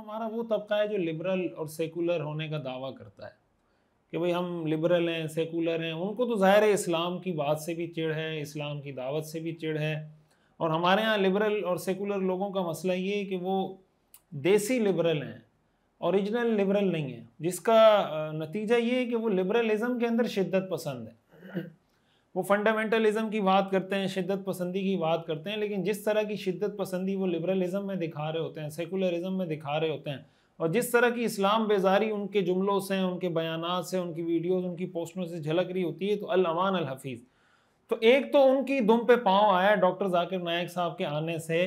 हमारा वो तबका है जो लिबरल और सेकुलर होने का दावा करता है कि भाई हम लिबरल हैं सेकुलर हैं उनको तो ज़ाहिर है इस्लाम की बात से भी चिड़ है इस्लाम की दावत से भी चिड़ है और हमारे यहाँ लिबरल और सेकुलर लोगों का मसला ये है कि वो देसी लिबरल हैं ओरिजिनल लिबरल नहीं है जिसका नतीजा ये है कि वो लिबरलिज़म के अंदर शिद्दत पसंद है वो फंडामेंटलिज्म की बात करते हैं शिद्दत पसंदी की बात करते हैं लेकिन जिस तरह की शिद्दत पसंदी वो लिबरलिज्म में दिखा रहे होते हैं सेकुलरिज्म में दिखा रहे होते हैं और जिस तरह की इस्लाम बेजारी उनके जुमलों से उनके बयान से उनकी वीडियोज़ उनकी पोस्टों से झलक रही होती है तो अलामान अलहफीज़ तो एक तो उनकी दुम पे पाँव आया डॉक्टर जाकिर नायक साहब के आने से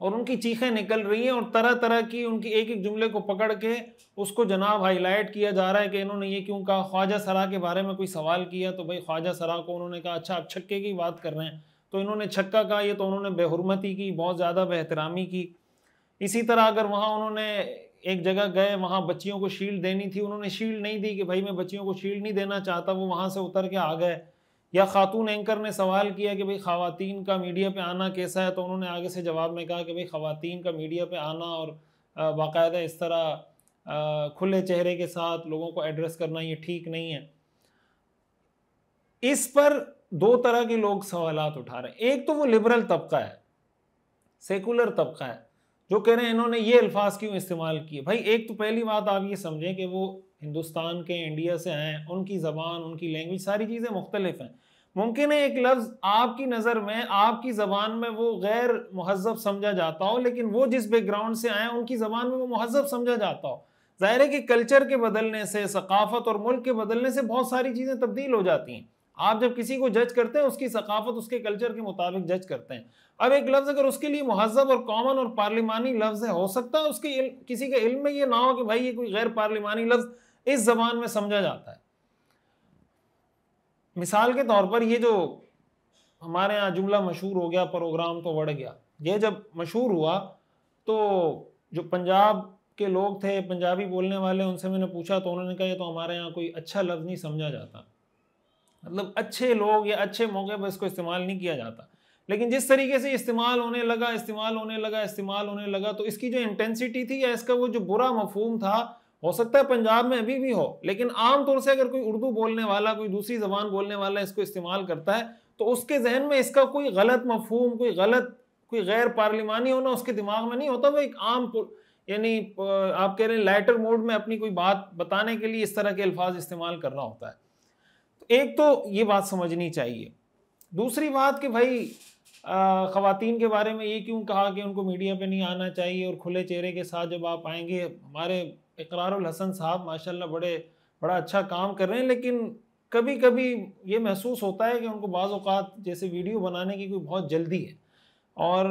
और उनकी चीखें निकल रही हैं और तरह तरह की उनकी एक एक जुमले को पकड़ के उसको जनाब हाईलाइट किया जा रहा है कि इन्होंने ये क्यों कहा ख्वाजा सरा के बारे में कोई सवाल किया तो भाई ख्वाजा सरा को उन्होंने कहा अच्छा आप छक्के की बात कर रहे हैं तो इन्होंने छक्का कहा ये तो उन्होंने बेहरमती की बहुत ज़्यादा बेहतरामी की इसी तरह अगर वहाँ उन्होंने एक जगह गए वहाँ बच्चियों को शील्ड देनी थी उन्होंने शील्ड नहीं दी कि भाई मैं बच्चियों को शील्ड नहीं देना चाहता वो वहाँ से उतर के आ गए या खातून एंकर ने सवाल किया कि भाई खातन का मीडिया पे आना कैसा है तो उन्होंने आगे से जवाब में कहा कि भाई खातन का मीडिया पे आना और बाकायदा इस तरह खुले चेहरे के साथ लोगों को एड्रेस करना ये ठीक नहीं है इस पर दो तरह के लोग सवाल उठा रहे हैं एक तो वो लिबरल तबका है सेकुलर तबका है जो कह रहे हैं इन्होंने ये अल्फाज क्यों इस्तेमाल किए भाई एक तो पहली बात आप ये समझें कि वो हिंदुस्तान के इंडिया से हैं उनकी ज़बान उनकी लैंग्वेज सारी चीज़ें मुख्तलिफ हैं मुमकिन है एक लफ्ज़ आपकी नज़र में आपकी ज़बान में वो गैर महजब समझा जाता हो लेकिन वो जिस बैकग्राउंड से आए उनकी ज़बान में वो महजब समझा जाता हो ज़ाहिर है कि कल्चर के बदलने से सकाफत और मुल्क के बदलने से बहुत सारी चीज़ें तब्दील हो जाती हैं आप जब किसी को जज करते हैं उसकी सकाफत उसके कल्चर के मुताबिक जज करते हैं अब एक लफ्ज़ अगर उसके लिए महजब और कॉमन और पार्लिमानी लफ्ज़ है हो सकता है उसके किसी के इल्म में ये ना हो कि भाई ये कोई गैर पार्लिमानी लफ्ज़ इस जबान में समझा जाता है मिसाल के तौर पर ये जो हमारे यहाँ जुमला मशहूर हो गया प्रोग्राम तो बढ़ गया ये जब मशहूर हुआ तो जो पंजाब के लोग थे पंजाबी बोलने वाले उनसे मैंने पूछा तो उन्होंने कहा तो हमारे यहाँ कोई अच्छा लफ्ज़ नहीं समझा जाता मतलब अच्छे लोग या अच्छे मौके पर इसको इस्तेमाल नहीं किया जाता लेकिन जिस तरीके से इस्तेमाल होने लगा इस्तेमाल होने लगा इस्तेमाल होने लगा तो इसकी जो इंटेंसिटी थी या इसका वो जो बुरा मफहूम था हो सकता है पंजाब में अभी भी हो लेकिन आमतौर से अगर कोई उर्दू बोलने वाला कोई दूसरी जबान बोलने वाला इसको इस्तेमाल करता है तो उसके जहन में इसका कोई गलत मफहम कोई गलत कोई गैर पार्लिमानी होना उसके दिमाग में नहीं होता वो एक आम यानी आप कह रहे हैं लाइटर मोड में अपनी कोई बात बताने के लिए इस तरह के अल्फाज इस्तेमाल करना होता है तो एक तो ये बात समझनी चाहिए दूसरी बात कि भाई ख़वातीन के बारे में ये क्यों कहा कि उनको मीडिया पे नहीं आना चाहिए और खुले चेहरे के साथ जब आप आएंगे हमारे इकरारुल हसन साहब माशाल्लाह बड़े बड़ा अच्छा काम कर रहे हैं लेकिन कभी कभी ये महसूस होता है कि उनको बाज़ात जैसे वीडियो बनाने की कोई बहुत जल्दी है और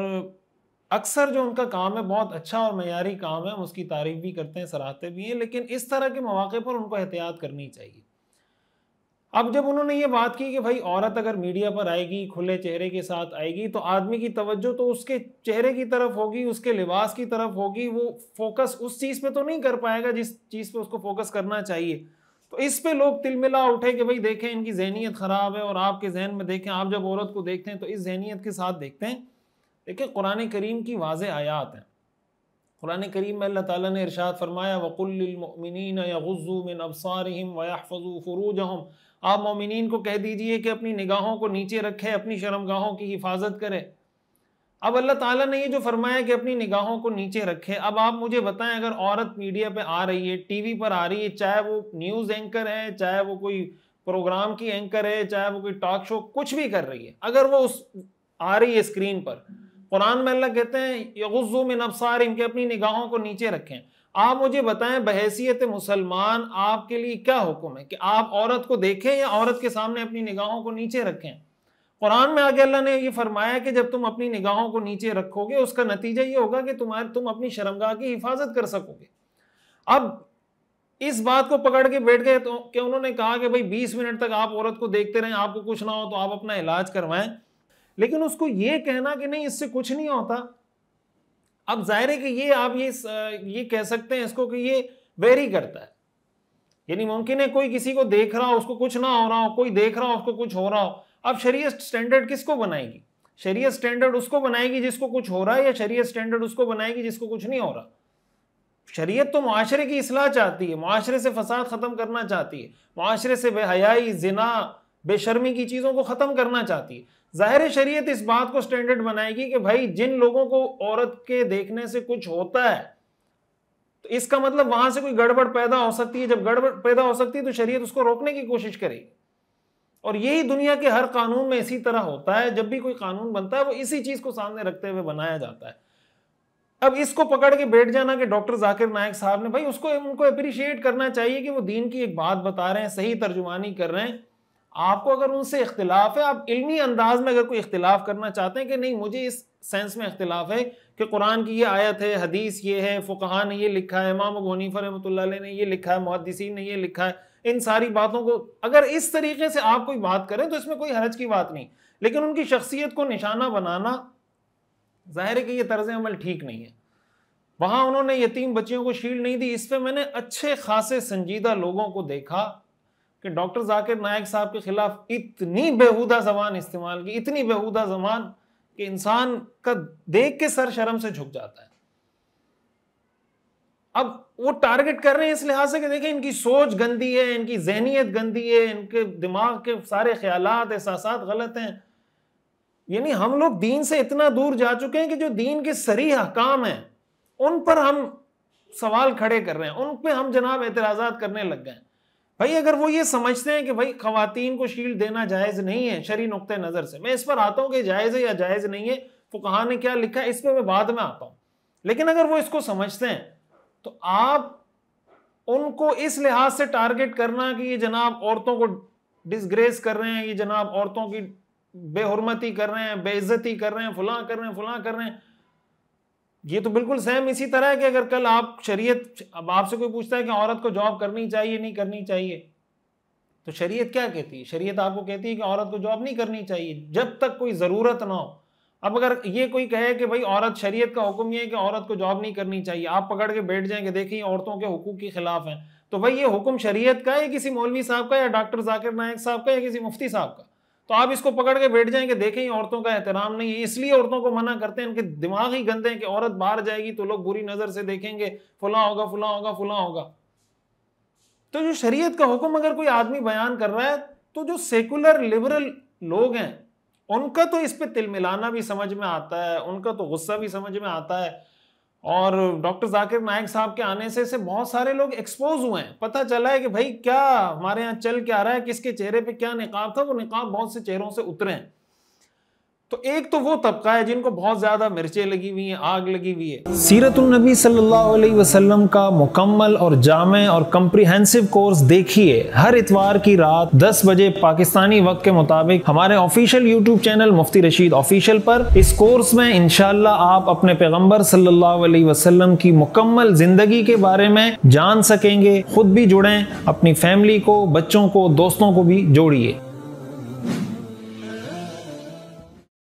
अक्सर जो उनका काम है बहुत अच्छा और मैारी काम है उसकी तारीफ़ भी करते हैं सराहते भी हैं लेकिन इस तरह के मौाक़े पर उनको एहतियात करनी चाहिए अब जब उन्होंने ये बात की कि भाई औरत अगर मीडिया पर आएगी खुले चेहरे के साथ आएगी तो आदमी की तवज्जो तो उसके चेहरे की तरफ होगी उसके लिबास की तरफ होगी वो फोकस उस चीज़ पे तो नहीं कर पाएगा जिस चीज़ पे उसको फोकस करना चाहिए तो इस पे लोग तिलमिला उठे कि भाई देखें इनकी जहनीत ख़राब है और आपके जहन में देखें आप जब औरत को देखते हैं तो इस जहनीत के साथ देखते हैं देखिए कुरान करीम की वाज आयात हैं कुरान करीम में अल्लाह ताला ने इरशाद फरमाया वक़ुल्लिन यगज़ू मिन अबसारहिम वयाफ़ज़ू आप मोमिन को कह दीजिए कि अपनी निगाहों को नीचे रखे अपनी शर्मगाहों की हिफाजत करे अब अल्लाह ताला ने ये जो फरमाया कि अपनी निगाहों को नीचे रखे अब आप मुझे बताएं अगर औरत मीडिया पे आ रही है टीवी पर आ रही है चाहे वो न्यूज़ एंकर है चाहे वो कोई प्रोग्राम की एंकर है चाहे वो कोई टॉक शो कुछ भी कर रही है अगर वो उस आ रही है स्क्रीन पर कुरान में अल्लाह कहते हैं यगुजू में इनके अपनी निगाहों को नीचे रखें आप मुझे बताएं बहसीत मुसलमान आपके लिए क्या हुक्म है कि आप औरत को देखें या औरत के सामने अपनी निगाहों को नीचे रखें कुरान में आगे अल्लाह ने ये फरमाया कि जब तुम अपनी निगाहों को नीचे रखोगे उसका नतीजा ये होगा कि तुम्हारे तुम अपनी शर्मगाह की हिफाजत कर सकोगे अब इस बात को पकड़ के बैठ गए तो कि उन्होंने कहा कि भाई 20 मिनट तक आप औरत को देखते रहें आपको कुछ ना हो तो आप अपना इलाज करवाएं लेकिन उसको ये कहना कि नहीं इससे कुछ नहीं होता अब जाहिर है कि ये आप ये ये कह सकते हैं इसको कि ये वेरी करता है यानी मुमकिन है कोई किसी को देख रहा हो उसको कुछ ना हो रहा हो कोई देख रहा हो उसको कुछ हो रहा हो अब शरीय स्टैंडर्ड किसको बनाएगी शरीय स्टैंडर्ड उसको बनाएगी जिसको कुछ हो रहा है या शरीय स्टैंडर्ड उसको बनाएगी जिसको कुछ नहीं हो रहा शरीयत तो माशरे की असलाह चाहती है माशरे से फसाद ख़त्म करना चाहती है माशरे से बेहयाई जिना बेशर्मी की चीज़ों को ख़त्म करना चाहती है ज़ाहिर शरीयत इस बात को स्टैंडर्ड बनाएगी कि भाई जिन लोगों को औरत के देखने से कुछ होता है तो इसका मतलब वहां से कोई गड़बड़ पैदा हो सकती है जब गड़बड़ पैदा हो सकती है तो शरीयत उसको रोकने की कोशिश करेगी और यही दुनिया के हर कानून में इसी तरह होता है जब भी कोई कानून बनता है वो इसी चीज़ को सामने रखते हुए बनाया जाता है अब इसको पकड़ के बैठ जाना कि डॉक्टर जाकिर नायक साहब ने भाई उसको उनको अप्रिशिएट करना चाहिए कि वो दीन की एक बात बता रहे हैं सही तर्जुमानी कर रहे हैं आपको अगर उनसे इख्तिलाफ है आप इल्मी अंदाज में अगर कोई इख्तिलाफ करना चाहते हैं कि नहीं मुझे इस सेंस में इख्तिलाफ है कि कुरान की ये आयत है हदीस ये है फ़ुकहा ने ये लिखा है इमाम गनीफ़र रमत ने ये लिखा है मुहदसिन ने ये लिखा है इन सारी बातों को अगर इस तरीके से आप कोई बात करें तो इसमें कोई हरज की बात नहीं लेकिन उनकी शख्सियत को निशाना बनाना ज़ाहिर है कि ये तर्ज अमल ठीक नहीं है वहाँ उन्होंने यतीम बच्चियों को शील्ड नहीं दी इस पर मैंने अच्छे खासे संजीदा लोगों को देखा कि डॉक्टर जाकिर नायक साहब के खिलाफ इतनी बेहुदा जबान इस्तेमाल की इतनी बेहुदा जबान कि इंसान का देख के सर शर्म से झुक जाता है अब वो टारगेट कर रहे हैं इस लिहाज से कि देखें इनकी सोच गंदी है इनकी जहनीत गंदी है इनके दिमाग के सारे ख्याल एहसास गलत हैं यानी हम लोग दीन से इतना दूर जा चुके हैं कि जो दीन के सरी हकाम हैं उन पर हम सवाल खड़े कर रहे हैं उन पर हम जनाब एतराज करने लग गए हैं भाई अगर वो ये समझते हैं कि भाई खातन को शील्ड देना जायज़ नहीं है शरी नुक़ नज़र से मैं इस पर आता हूँ कि जायज़ है या जायज़ नहीं है वो कहा ने क्या लिखा है इस पर मैं बाद में आता हूँ लेकिन अगर वो इसको समझते हैं तो आप उनको इस लिहाज से टारगेट करना कि ये जनाब औरतों को डिसग्रेस कर रहे हैं ये जनाब औरतों की बेहरमती कर रहे हैं बेइज्जती कर रहे हैं फलां कर रहे हैं फलां कर रहे हैं ये तो बिल्कुल सेम इसी तरह है कि अगर कल आप शरीयत अब आपसे कोई पूछता है कि औरत को जॉब करनी चाहिए नहीं करनी चाहिए तो शरीयत क्या कहती है शरीयत आपको कहती है कि औरत को जॉब नहीं करनी चाहिए जब तक कोई ज़रूरत ना हो अब अगर ये कोई कहे कि भाई औरत शरीयत का हुक्म ये है कि औरत को जॉब नहीं करनी चाहिए आप पकड़ के बैठ जाएंगे देखिए औरतों के हकूक़ के ख़िलाफ़ हैं तो भाई ये हुक्म शरीयत का है किसी मौलवी साहब का या डॉक्टर जाकिर नायक साहब का या किसी मुफ्ती साहब का तो आप इसको पकड़ के बैठ जाएंगे देखें औरतों का एहतराम नहीं है इसलिए औरतों को मना करते हैं इनके दिमाग ही गंदे हैं कि औरत बाहर जाएगी तो लोग बुरी नज़र से देखेंगे फुला होगा फुला होगा फुला होगा तो जो शरीयत का हुक्म अगर कोई आदमी बयान कर रहा है तो जो सेकुलर लिबरल लोग हैं उनका तो इस पर तिल भी समझ में आता है उनका तो गुस्सा भी समझ में आता है और डॉक्टर जाकिर नायक साहब के आने से से बहुत सारे लोग एक्सपोज हुए हैं पता चला है कि भाई क्या हमारे यहाँ चल क्या रहा है किसके चेहरे पे क्या निकाब था वो निकाब बहुत से चेहरों से उतरे हैं तो एक तो वो तबका है जिनको बहुत ज़्यादा मिर्चें लगी हुई हैं आग लगी हुई है सीरतुलनबी सल्लल्लाहु अलैहि वसल्लम का मुकम्मल और जाम और कम्प्रीहेंसिव कोर्स देखिए हर इतवार की रात 10 बजे पाकिस्तानी वक्त के मुताबिक हमारे official YouTube channel Mufti Rashid official पर इस कोर्स में इनशाला आप अपने पैगम्बर सल्लाम की मुकम्मल ज़िंदगी के बारे में जान सकेंगे खुद भी जुड़े अपनी फैमिली को बच्चों को दोस्तों को भी जोड़िए